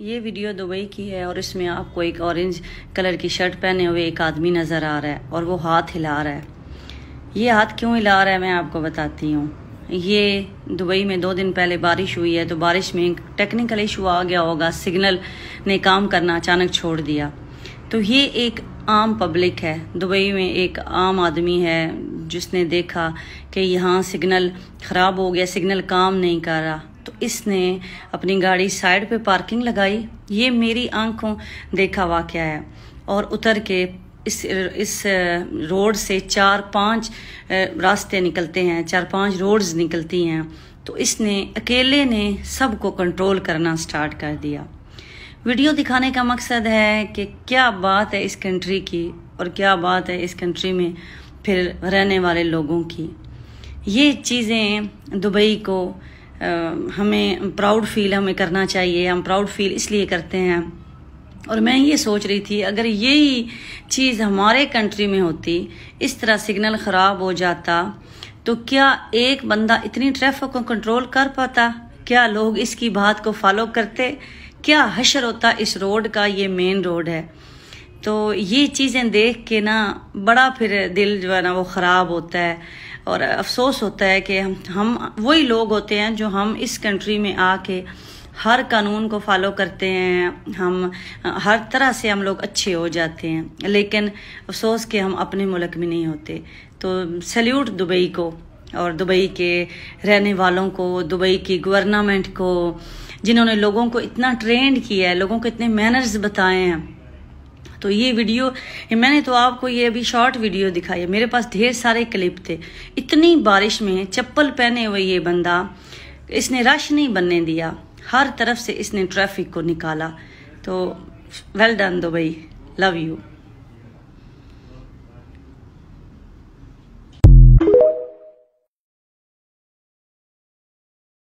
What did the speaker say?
ये video Dubai की है और इसमें आपको एक ऑरेंज कलर की शर्ट पहने हुए एक आदमी नज़र आ रहा है और वो हाथ हिला रहा है ये हाथ क्यों हिला रहा है मैं आपको बताती हूँ ये दुबई में दो दिन पहले बारिश हुई है तो बारिश में टेक्निकल इशू आ गया होगा सिग्नल ने काम करना अचानक छोड़ दिया तो ये एक आम पब्लिक है दुबई में एक आम आदमी है जिसने देखा कि यहाँ सिग्नल ख़राब हो गया सिग्नल काम नहीं कर रहा तो इसने अपनी गाड़ी साइड पे पार्किंग लगाई ये मेरी आंखों देखा वाक़ है और उतर के इस इस रोड से चार पांच रास्ते निकलते हैं चार पांच रोड्स निकलती हैं तो इसने अकेले ने सबको कंट्रोल करना स्टार्ट कर दिया वीडियो दिखाने का मकसद है कि क्या बात है इस कंट्री की और क्या बात है इस कंट्री में फिर रहने वाले लोगों की ये चीज़ें दुबई को हमें प्राउड फील हमें करना चाहिए हम प्राउड फील इसलिए करते हैं और मैं ये सोच रही थी अगर यही चीज़ हमारे कंट्री में होती इस तरह सिग्नल ख़राब हो जाता तो क्या एक बंदा इतनी ट्रैफिक को कंट्रोल कर पाता क्या लोग इसकी बात को फॉलो करते क्या हशर होता इस रोड का ये मेन रोड है तो ये चीज़ें देख के ना बड़ा फिर दिल जो है ना वो ख़राब होता है और अफसोस होता है कि हम हम वही लोग होते हैं जो हम इस कंट्री में आके हर कानून को फॉलो करते हैं हम हर तरह से हम लोग अच्छे हो जाते हैं लेकिन अफसोस के हम अपने मुल्क में नहीं होते तो सल्यूट दुबई को और दुबई के रहने वालों को दुबई की गवर्नमेंट को जिन्होंने लोगों को इतना ट्रेंड किया है लोगों को इतने मैनर्स बताए हैं तो ये वीडियो मैंने तो आपको ये अभी शॉर्ट वीडियो दिखाई है मेरे पास ढेर सारे क्लिप थे इतनी बारिश में चप्पल पहने हुए ये बंदा इसने रश नहीं बनने दिया हर तरफ से इसने ट्रैफिक को निकाला तो well done Dubai love you